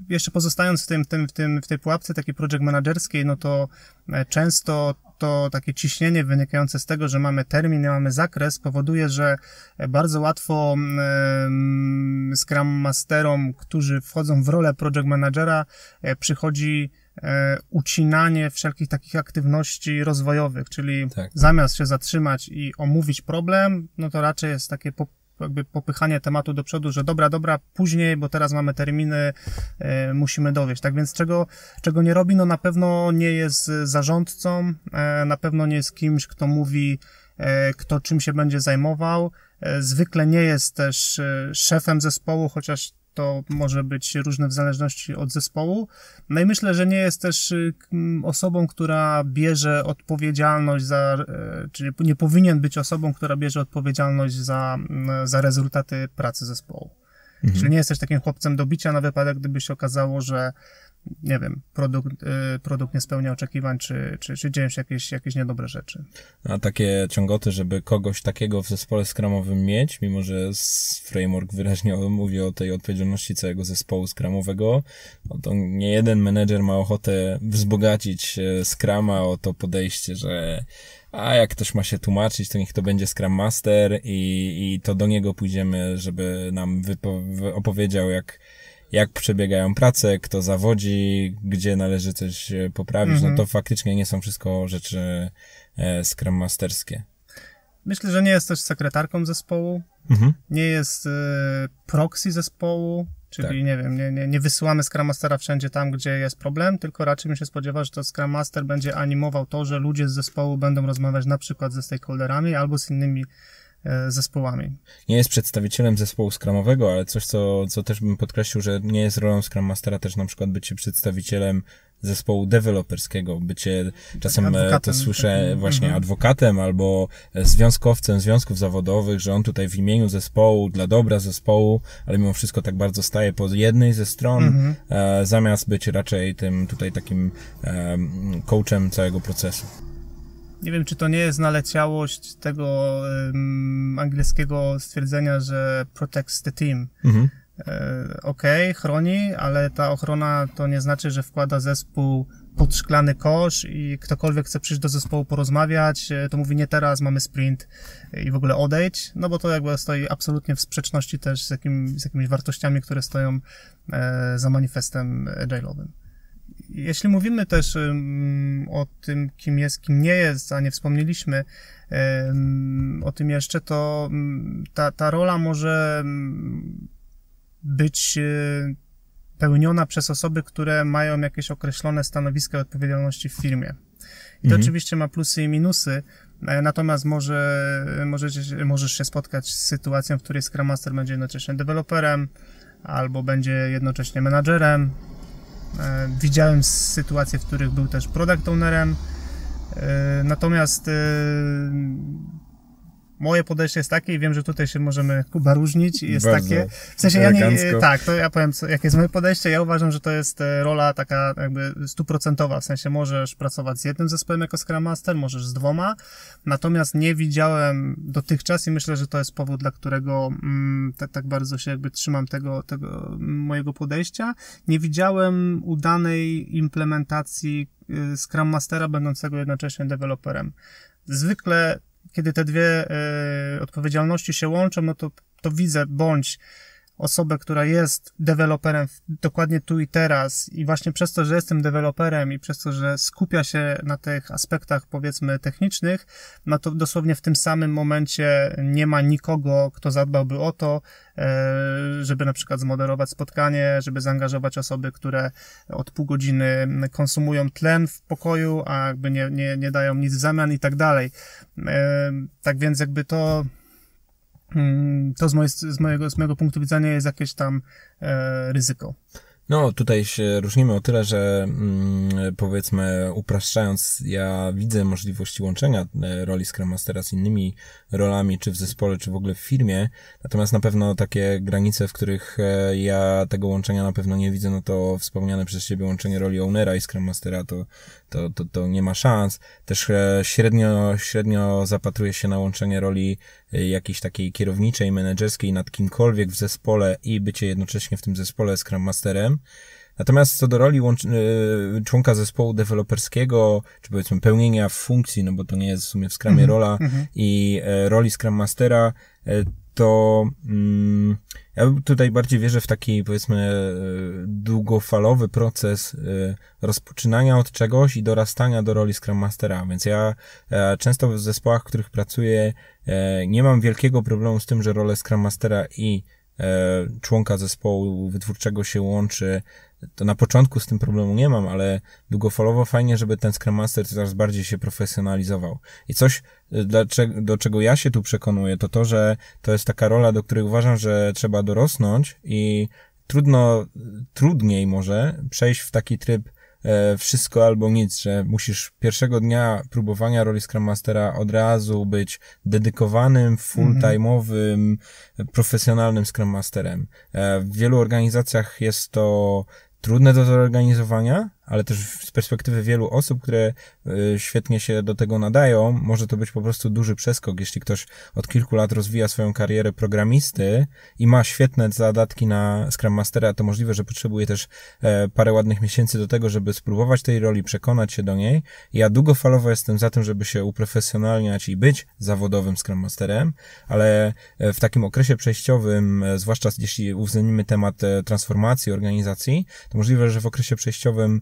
jeszcze pozostając w, tym, tym, w, tym, w tej pułapce takiej project managerskiej, no to e, często to takie ciśnienie wynikające z tego, że mamy termin, mamy zakres, powoduje, że e, bardzo łatwo mm, e, Scrum Masterom, którzy wchodzą w rolę project managera, e, przychodzi e, ucinanie wszelkich takich aktywności rozwojowych, czyli tak. zamiast się zatrzymać i omówić problem, no to raczej jest takie po jakby popychanie tematu do przodu, że dobra, dobra, później, bo teraz mamy terminy, e, musimy dowieść. Tak więc czego, czego nie robi, no na pewno nie jest zarządcą, e, na pewno nie jest kimś, kto mówi, e, kto czym się będzie zajmował. Zwykle nie jest też szefem zespołu, chociaż to może być różne w zależności od zespołu. No i myślę, że nie jest też y, osobą, która bierze odpowiedzialność za, e, czyli nie powinien być osobą, która bierze odpowiedzialność za, za rezultaty pracy zespołu. Mhm. Czyli nie jesteś takim chłopcem do bicia na wypadek, gdyby się okazało, że nie wiem, produkt, y, produkt nie spełnia oczekiwań, czy, czy, czy dzieją się jakieś, jakieś niedobre rzeczy. A takie ciągoty, żeby kogoś takiego w zespole skramowym mieć, mimo że framework wyraźnie mówi o tej odpowiedzialności całego zespołu skramowego, no to nie jeden menedżer ma ochotę wzbogacić e, skrama o to podejście, że a jak ktoś ma się tłumaczyć, to niech to będzie Scrum Master i, i to do niego pójdziemy, żeby nam opowiedział, jak jak przebiegają prace, kto zawodzi, gdzie należy coś e, poprawić, no mhm. no to faktycznie nie są wszystko rzeczy e, Scrum Masterskie. Myślę, że nie jest sekretarką zespołu, mhm. nie jest y, proxy zespołu, czyli tak. nie wiem, nie, nie, nie wysyłamy Scrum Mastera wszędzie tam, gdzie jest problem, tylko raczej mi się spodziewa, że to Scrum Master będzie animował to, że ludzie z zespołu będą rozmawiać na przykład ze stakeholderami albo z innymi E, zespołami. Nie jest przedstawicielem zespołu skramowego, ale coś, co, co też bym podkreślił, że nie jest rolą Scrum Mastera też na przykład bycie przedstawicielem zespołu deweloperskiego, bycie czasem e, adwokatem, to słyszę tak. mhm. właśnie adwokatem albo e, związkowcem związków zawodowych, że on tutaj w imieniu zespołu, dla dobra zespołu, ale mimo wszystko tak bardzo staje po jednej ze stron, mhm. zamiast być raczej tym tutaj takim coachem całego procesu nie wiem, czy to nie jest naleciałość tego um, angielskiego stwierdzenia, że protects the team. Mhm. E, okej, okay, chroni, ale ta ochrona to nie znaczy, że wkłada zespół pod szklany kosz i ktokolwiek chce przyjść do zespołu porozmawiać, e, to mówi nie teraz, mamy sprint i w ogóle odejdź, no bo to jakby stoi absolutnie w sprzeczności też z, jakim, z jakimiś wartościami, które stoją e, za manifestem agile'owym. Jeśli mówimy też o tym, kim jest, kim nie jest, a nie wspomnieliśmy o tym jeszcze, to ta, ta rola może być e, pełniona przez osoby, które mają jakieś określone stanowiska odpowiedzialności w firmie. I to mhm. oczywiście ma plusy i minusy, e, natomiast może, możesz, możesz się spotkać z sytuacją, w której Scrum Master będzie jednocześnie deweloperem, albo będzie jednocześnie menadżerem, E, widziałem sytuacje, w których był też product ownerem. E, natomiast e, moje podejście jest takie i wiem, że tutaj się możemy Kuba różnić i jest Bardzo takie. W sensie ja nie, tak, to ja powiem, co, jakie jest moje podejście. Ja uważam, że to jest e, rola taka jakby stuprocentowa, w sensie możesz pracować z jednym zespołem jako Scrum Master, możesz z dwoma, natomiast nie widziałem dotychczas i myślę, że to jest powód, dla którego mm, tak, tak bardzo się jakby trzymam tego, tego mojego podejścia. Nie widziałem udanej implementacji e, Scrum Mastera będącego jednocześnie deweloperem. Zwykle kiedy te dwie e, odpowiedzialności się łączą, no to, to widzę bądź osobę, która jest deweloperem dokładnie tu i teraz i właśnie przez to, że jestem deweloperem i przez to, że skupia się na tych aspektach powiedzmy technicznych, no to dosłownie w tym samym momencie nie ma nikogo, kto zadbałby o to, e, żeby na przykład zmoderować spotkanie, żeby zaangażować osoby, które od pół godziny konsumują tlen w pokoju, a jakby nie, nie, nie dają nic w zamian i tak dalej. E, tak więc jakby to Mm, to z, moje, z, mojego, z mojego punktu widzenia jest jakieś tam e, ryzyko. No, tutaj się różnimy o tyle, że mm, powiedzmy, upraszczając, ja widzę możliwości łączenia e, roli Scrum Mastera z innymi rolami, czy w zespole, czy w ogóle w firmie. Natomiast na pewno takie granice, w których e, ja tego łączenia na pewno nie widzę, no to wspomniane przez Ciebie łączenie roli ownera i Scrum Mastera to, to, to, to nie ma szans. Też e, średnio, średnio zapatruję się na łączenie roli jakiejś takiej kierowniczej, menedżerskiej nad kimkolwiek w zespole i bycie jednocześnie w tym zespole Scrum Masterem. Natomiast co do roli łącz- y, członka zespołu deweloperskiego, czy powiedzmy pełnienia funkcji, no bo to nie jest w sumie w Scrumie mm-hmm, rola mm-hmm. i e, roli Scrum Mastera, e, to mm, ja tutaj bardziej wierzę w taki powiedzmy e, długofalowy proces rozpoczynania od czegoś i dorastania do roli Scrum Mastera, więc ja często w zespołach, w których pracuję nie mam wielkiego problemu z tym, że rolę Scrum Mastera i E, członka zespołu wytwórczego się łączy, to na początku z tym problemu nie mam, ale długofalowo fajnie, żeby ten Scrum Master coraz bardziej się profesjonalizował. I coś, e, do czego ja się tu przekonuję, to to, że to jest taka rola, do której uważam, że trzeba dorosnąć i trudno, trudniej może przejść w taki tryb E, wszystko albo nic, że musisz pierwszego dnia próbowania roli Scrum Mastera od razu być dedykowanym, full-time'owym, profesjonalnym Scrum Masterem. E, w wielu organizacjach jest to trudne do zorganizowania, ale też z perspektywy wielu osób, które y, świetnie się do tego nadają, może to być po prostu duży przeskok. Jeśli ktoś od kilku lat rozwija swoją karierę programisty i ma świetne zadatki na Scrum Mastera, to możliwe, że potrzebuje też e, parę ładnych miesięcy do tego, żeby spróbować tej roli, przekonać się do niej. Ja długofalowo jestem za tym, żeby się uprofesjonalniać i być zawodowym Scrum Masterem, ale e, w takim okresie przejściowym, e, zwłaszcza jeśli uwzględnimy temat transformacji organizacji, to możliwe, że w okresie przejściowym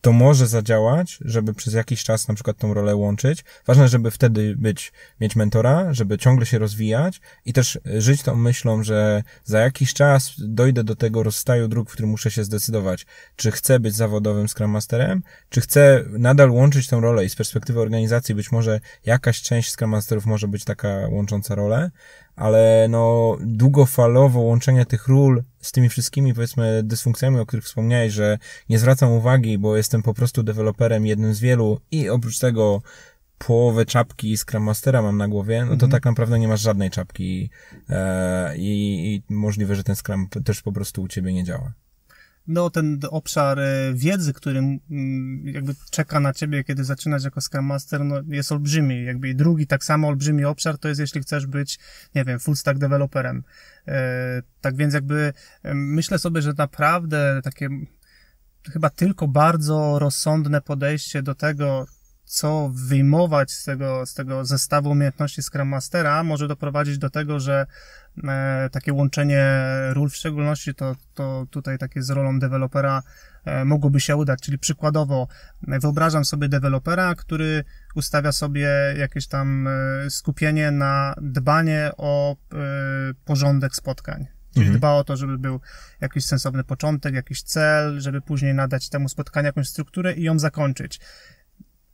to może zadziałać, żeby przez jakiś czas na przykład tą rolę łączyć. Ważne, żeby wtedy być, mieć mentora, żeby ciągle się rozwijać i też żyć tą myślą, że za jakiś czas dojdę do tego rozstaju dróg, w którym muszę się zdecydować, czy chcę być zawodowym Scrum Masterem, czy chcę nadal łączyć tą rolę i z perspektywy organizacji być może jakaś część Scrum Masterów może być taka łącząca rolę, ale no długofalowo łączenie tych ról z tymi wszystkimi powiedzmy dysfunkcjami, o których wspomniałeś, że nie zwracam uwagi, bo jestem po prostu deweloperem jednym z wielu i oprócz tego połowę czapki Scrum Mastera mam na głowie, no to mm-hmm. tak naprawdę nie masz żadnej czapki e, i, i możliwe, że ten Scrum też po prostu u ciebie nie działa no, ten obszar e, wiedzy, którym mm, jakby czeka na ciebie, kiedy zaczynać jako Scrum Master, no, jest olbrzymi. Jakby i drugi tak samo olbrzymi obszar to jest, jeśli chcesz być, nie wiem, full stack developerem. E, tak więc jakby myślę sobie, że naprawdę takie chyba tylko bardzo rozsądne podejście do tego, co wyjmować z tego, z tego zestawu umiejętności Scrum Mastera może doprowadzić do tego, że e, takie łączenie ról, w szczególności to, to tutaj takie z rolą dewelopera e, mogłoby się udać. Czyli przykładowo e, wyobrażam sobie dewelopera, który ustawia sobie jakieś tam e, skupienie na dbanie o e, porządek spotkań. Czyli mhm. dba o to, żeby był jakiś sensowny początek, jakiś cel, żeby później nadać temu spotkaniu jakąś strukturę i ją zakończyć.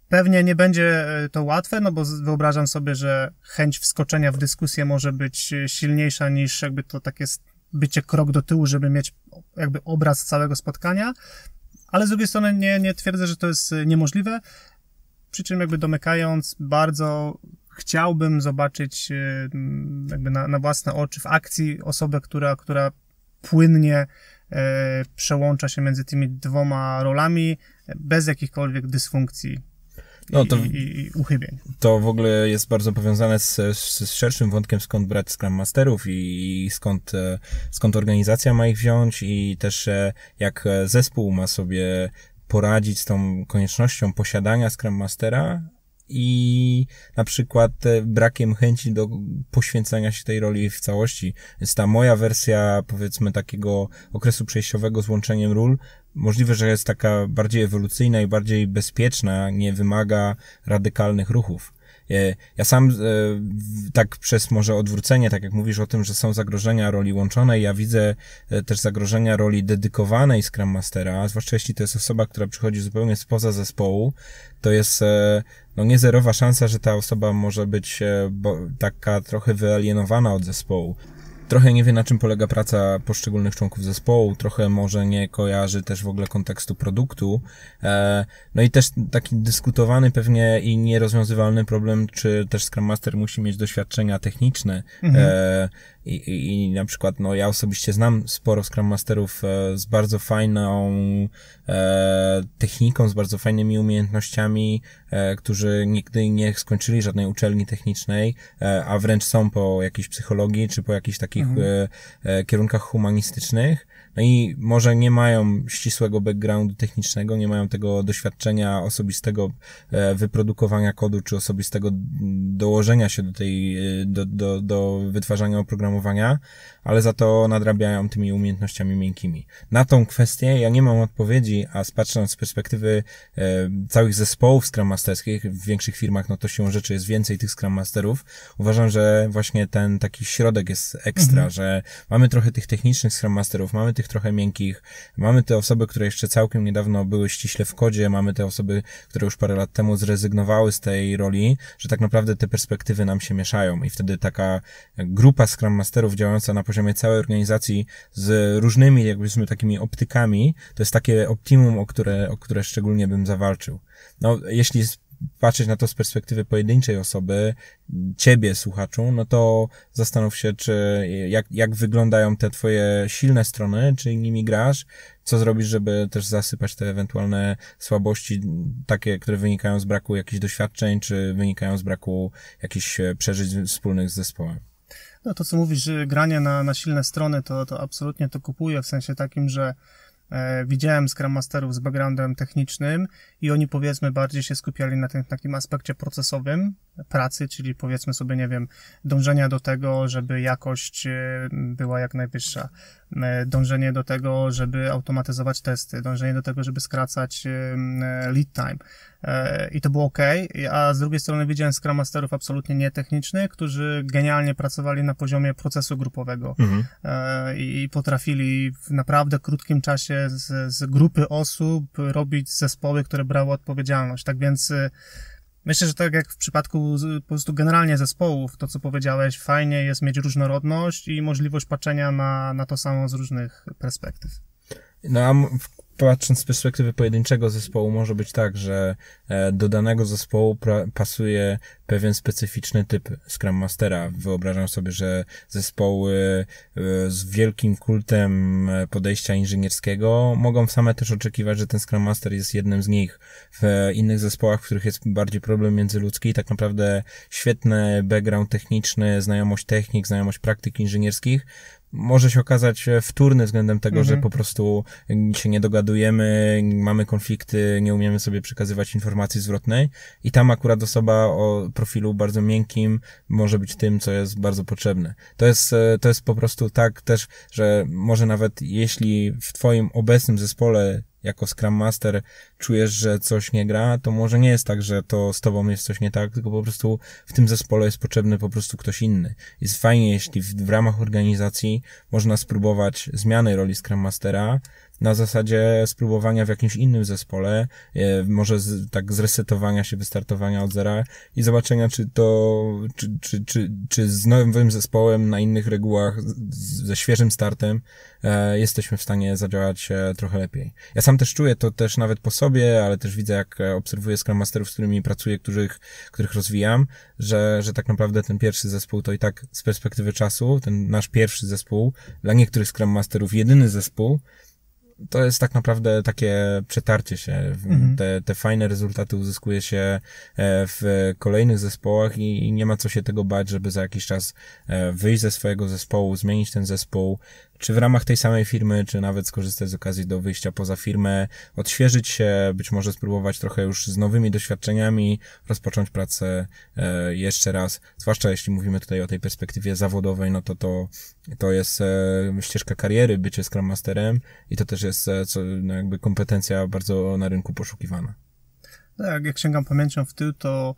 Pewnie nie będzie e, to łatwe, no bo wyobrażam sobie, że chęć wskoczenia w dyskusję może być e, silniejsza niż jakby to takie bycie krok do tyłu, żeby mieć jakby obraz całego spotkania. Ale z drugiej strony nie, nie twierdzę, że to jest e, niemożliwe. Przy czym jakby domykając, bardzo chciałbym zobaczyć jakby na, na własne oczy w akcji osobę, która, która płynnie przełącza się między tymi dwoma rolami bez jakichkolwiek dysfunkcji no, to, i, i, i, uchybień. To w ogóle jest bardzo powiązane z, z, z szerszym wątkiem, skąd brać Scrum Masterów i, i skąd, e, skąd organizacja ma ich wziąć i też e, jak e, zespół ma sobie poradzić z tą koniecznością posiadania Scrum Mastera, i na przykład e, brakiem chęci do poświęcenia się tej roli w całości. Więc ta moja wersja, powiedzmy, takiego okresu przejściowego z łączeniem ról, możliwe, że jest taka bardziej ewolucyjna i bardziej bezpieczna, nie wymaga radykalnych ruchów. E, ja sam e, tak przez może odwrócenie, tak jak mówisz o tym, że są zagrożenia roli łączonej, ja widzę e, też zagrożenia roli dedykowanej Scrum Mastera, zwłaszcza jeśli to jest osoba, która przychodzi zupełnie spoza zespołu, to jest no niezerowa szansa, że ta osoba może być taka trochę wyalienowana od zespołu trochę nie wie na czym polega praca poszczególnych członków zespołu, trochę może nie kojarzy też w ogóle kontekstu produktu. E, no i też taki dyskutowany pewnie i nierozwiązywalny problem, czy też Scrum Master musi mieć doświadczenia techniczne, mhm. E, i, i, na przykład, no ja osobiście znam sporo Scrum Masterów e, z bardzo fajną e, techniką, z bardzo fajnymi umiejętnościami, e, którzy nigdy nie skończyli żadnej uczelni technicznej, e, a wręcz są po jakiejś psychologii czy po jakichś takich mhm. e, e, kierunkach humanistycznych no i może nie mają ścisłego backgroundu technicznego, nie mają tego doświadczenia osobistego e, wyprodukowania kodu, czy osobistego dołożenia się do tej, e, do, do, do wytwarzania oprogramowania, ale za to nadrabiają tymi umiejętnościami miękkimi. Na tą kwestię ja nie mam odpowiedzi, a patrząc z perspektywy e, całych zespołów Scrum Masterskich, w większych firmach, no to się rzeczy jest więcej tych Scrum Masterów, uważam, że właśnie ten taki środek jest ekstra, mhm. że mamy trochę tych technicznych Scrum Masterów, mamy tych trochę miękkich, mamy te osoby, które jeszcze całkiem niedawno były ściśle w kodzie, mamy te osoby, które już parę lat temu zrezygnowały z tej roli, że tak naprawdę te perspektywy nam się mieszają i wtedy taka grupa Scrum Masterów działająca na poziomie poziomie całej organizacji z różnymi, jakbyśmy takimi optykami, to jest takie optimum, o które, o które szczególnie bym zawalczył. No, jeśli patrzeć na to z perspektywy pojedynczej osoby, ciebie słuchaczu, no to zastanów się, czy jak, jak wyglądają te twoje silne strony, czy nimi grasz, co zrobisz, żeby też zasypać te ewentualne słabości, takie, które wynikają z braku jakichś doświadczeń, czy wynikają z braku jakichś e, przeżyć wspólnych z zespołem. No to co mówisz, granie na, na silne strony, to, to absolutnie to kupuję, w sensie takim, że e, widziałem Scrum Masterów z backgroundem technicznym i oni powiedzmy bardziej się skupiali na tym takim aspekcie procesowym pracy, czyli powiedzmy sobie, nie wiem, dążenia do tego, żeby jakość e, była jak najwyższa. E, dążenie do tego, żeby automatyzować testy, dążenie do tego, żeby skracać e, e, lead time. I to było ok, a z drugiej strony widziałem Scrum Masterów absolutnie nietechnicznych, którzy genialnie pracowali na poziomie procesu grupowego mhm. i potrafili w naprawdę krótkim czasie z, z grupy osób robić zespoły, które brały odpowiedzialność. Tak więc Myślę, że tak jak w przypadku po prostu generalnie zespołów, to co powiedziałeś, fajnie jest mieć różnorodność i możliwość patrzenia na, na to samo z różnych perspektyw. No a patrząc z perspektywy pojedynczego zespołu, może być tak, że e, do danego zespołu pasuje pewien specyficzny typ Scrum Mastera. Wyobrażam sobie, że zespoły e, z wielkim kultem e, podejścia inżynierskiego mogą same też oczekiwać, że ten Scrum Master jest jednym z nich. W innych zespołach, w których jest bardziej problem międzyludzki, tak naprawdę świetny background techniczny, znajomość technik, znajomość praktyk inżynierskich może się okazać e, wtórny względem tego, mhm. że po prostu się nie dogadujemy, mamy konflikty, nie umiemy sobie przekazywać informacji zwrotnej i tam akurat osoba o profilu bardzo miękkim może być tym, co jest bardzo potrzebne. To jest, e, to jest po prostu tak też, że może nawet jeśli w twoim obecnym zespole jako Scrum Master czujesz, że coś nie gra, to może nie jest tak, że to z tobą jest coś nie tak, tylko po prostu w tym zespole jest potrzebny po prostu ktoś inny. Jest fajnie, jeśli w, w ramach organizacji można spróbować zmiany roli Scrum Mastera, na zasadzie spróbowania w jakimś innym zespole, e, może z, tak zresetowania się, wystartowania od zera i zobaczenia, czy to, czy, czy, czy, czy z nowym zespołem na innych regułach, z, ze świeżym startem, e, jesteśmy w stanie zadziałać e, trochę lepiej. Ja sam też czuję to też nawet po sobie, ale też widzę, jak e, obserwuję Scrum Masterów, z którymi pracuję, których, których rozwijam, że, że tak naprawdę ten pierwszy zespół to i tak z perspektywy czasu, ten nasz pierwszy zespół, dla niektórych Scrum Masterów jedyny zespół, to jest tak naprawdę takie przetarcie się. Mhm. Te, te fajne rezultaty uzyskuje się e, w kolejnych zespołach i, i nie ma co się tego bać, żeby za jakiś czas e, wyjść ze swojego zespołu, zmienić ten zespół, czy w ramach tej samej firmy, czy nawet skorzystać z okazji do wyjścia poza firmę, odświeżyć się, być może spróbować trochę już z nowymi doświadczeniami, rozpocząć pracę e, jeszcze raz. Zwłaszcza jeśli mówimy tutaj o tej perspektywie zawodowej, no to to, to jest e, ścieżka kariery, bycie Scrum Masterem i to też jest e, co, no jakby kompetencja bardzo na rynku poszukiwana. Tak, jak sięgam pamięcią w tył, to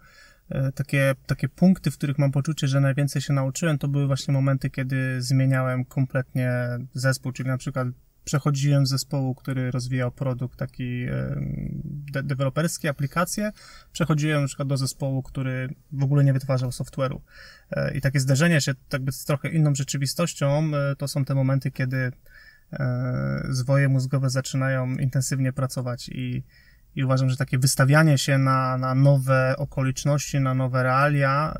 E, takie, takie punkty, w których mam poczucie, że najwięcej się nauczyłem, to były właśnie momenty, kiedy zmieniałem kompletnie zespół, czyli na przykład przechodziłem z zespołu, który rozwijał produkt taki e, de deweloperski, aplikacje, przechodziłem na przykład do zespołu, który w ogóle nie wytwarzał software'u. E, I takie zderzenie się tak jakby z trochę inną rzeczywistością, to są te momenty, kiedy zwoje mózgowe zaczynają intensywnie pracować i i uważam, że takie wystawianie się na, na nowe okoliczności, na nowe realia,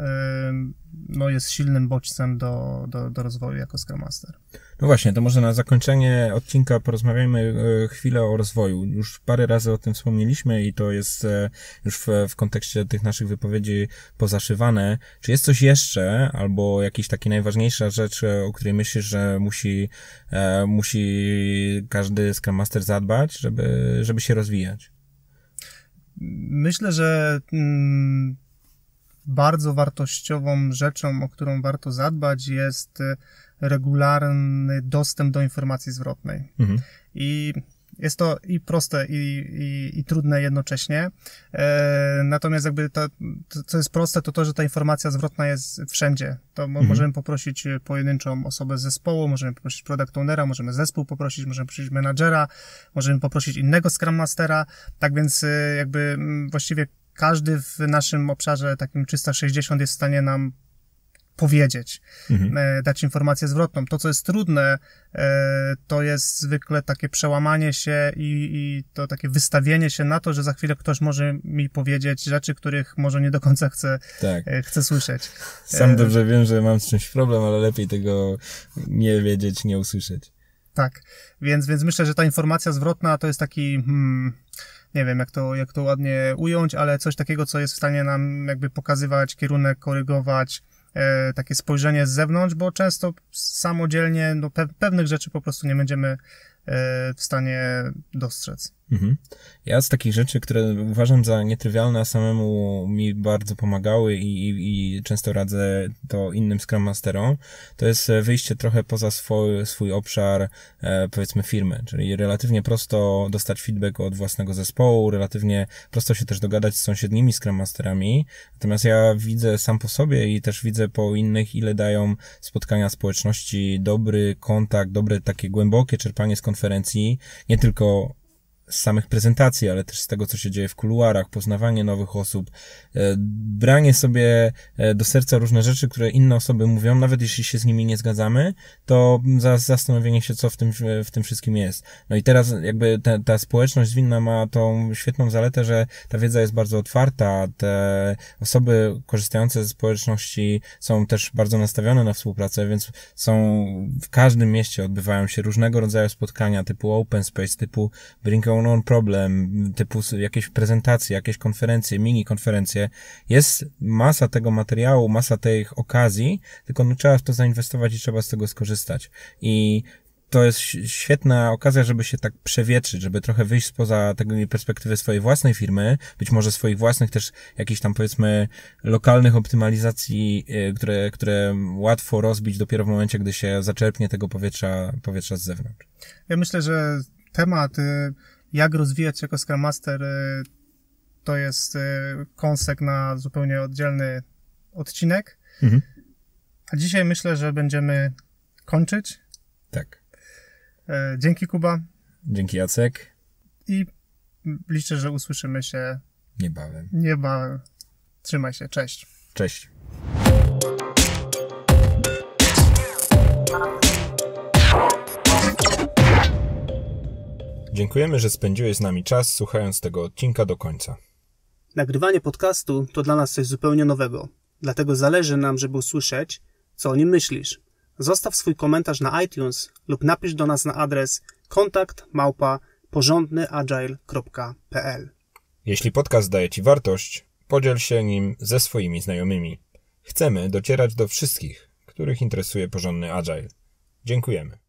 no jest silnym bodźcem do, do, do rozwoju jako Scrum Master. No właśnie, to może na zakończenie odcinka porozmawiajmy e, chwilę o rozwoju. Już parę razy o tym wspomnieliśmy i to jest e, już w, w kontekście tych naszych wypowiedzi pozaszywane. Czy jest coś jeszcze, albo jakaś taka najważniejsza rzecz, e, o której myślisz, że musi, musi każdy Scrum Master zadbać, żeby, żeby się rozwijać? Myślę, że mm, bardzo wartościową rzeczą, o którą warto zadbać, jest e, regularny dostęp do informacji zwrotnej. Mhm. I jest to i proste, i, i, i trudne jednocześnie. E, natomiast jakby to, to, co jest proste, to to, że ta informacja zwrotna jest wszędzie. To mhm. możemy poprosić e, pojedynczą osobę z zespołu, możemy poprosić product ownera, możemy zespół poprosić, możemy poprosić menadżera, możemy poprosić innego Scrum Mastera. Tak więc e, jakby właściwie każdy w naszym obszarze takim 360 jest w stanie nam powiedzieć, mhm. E, dać informację zwrotną. To, co jest trudne, e, to jest zwykle takie przełamanie się i, i to takie wystawienie się na to, że za chwilę ktoś może mi powiedzieć rzeczy, których może nie do końca chcę, tak. E, chcę słyszeć. Sam dobrze wiem, że mam z czymś problem, ale lepiej tego nie wiedzieć, nie usłyszeć. Tak, więc, więc myślę, że ta informacja zwrotna to jest taki... Hmm, nie wiem jak to, jak to ładnie ująć, ale coś takiego, co jest w stanie nam jakby pokazywać kierunek, korygować, E, takie spojrzenie z zewnątrz, bo często samodzielnie no, pe pewnych rzeczy po prostu nie będziemy e, w stanie dostrzec. Mhm. Ja z takich rzeczy, które uważam za nietrywialne, a samemu mi bardzo pomagały i, i, i często radzę to innym Scrum Masterom, to jest e, wyjście trochę poza swój, swój obszar, e, powiedzmy, firmy. Czyli relatywnie prosto dostać feedback od własnego zespołu, relatywnie prosto się też dogadać z sąsiednimi Scrum Masterami. Natomiast ja widzę sam po sobie i też widzę po innych, ile dają spotkania społeczności, dobry kontakt, dobre takie głębokie czerpanie z konferencji, nie tylko z samych prezentacji, ale też z tego, co się dzieje w kuluarach, poznawanie nowych osób, e, branie sobie e, do serca różne rzeczy, które inne osoby mówią, nawet jeśli się z nimi nie zgadzamy, to zastanowienie się, co w tym, w tym wszystkim jest. No i teraz jakby ta, ta społeczność zwinna ma tą świetną zaletę, że ta wiedza jest bardzo otwarta, te osoby korzystające ze społeczności są też bardzo nastawione na współpracę, więc są w każdym mieście odbywają się różnego rodzaju spotkania typu open space, typu Brinko non problem, typu jakieś prezentacje, jakieś konferencje, mini konferencje. Jest masa tego materiału, masa tych okazji, tylko no trzeba w to zainwestować i trzeba z tego skorzystać. I to jest świetna okazja, żeby się tak przewietrzyć, żeby trochę wyjść spoza tego perspektywy swojej własnej firmy, być może swoich własnych też jakichś tam powiedzmy lokalnych optymalizacji, y, które, które łatwo rozbić dopiero w momencie, gdy się zaczerpnie tego powietrza, powietrza z zewnątrz. Ja myślę, że temat jak rozwijać się jako Scrum Master, e, to jest e, kąsek na zupełnie oddzielny odcinek. Mhm. A dzisiaj myślę, że będziemy kończyć. Tak. E, dzięki Kuba. Dzięki Jacek. I liczę, że usłyszymy się niebawem. Niebawem. Trzymaj się. Cześć. Cześć. Dziękujemy, że spędziłeś z nami czas słuchając tego odcinka do końca. Nagrywanie podcastu to dla nas coś zupełnie nowego, dlatego zależy nam, żeby usłyszeć, co o nim myślisz. Zostaw swój komentarz na iTunes lub napisz do nas na adres kontakt małpa porządnyagile.pl. Jeśli podcast daje Ci wartość, podziel się nim ze swoimi znajomymi. Chcemy docierać do wszystkich, których interesuje porządny agile. Dziękujemy.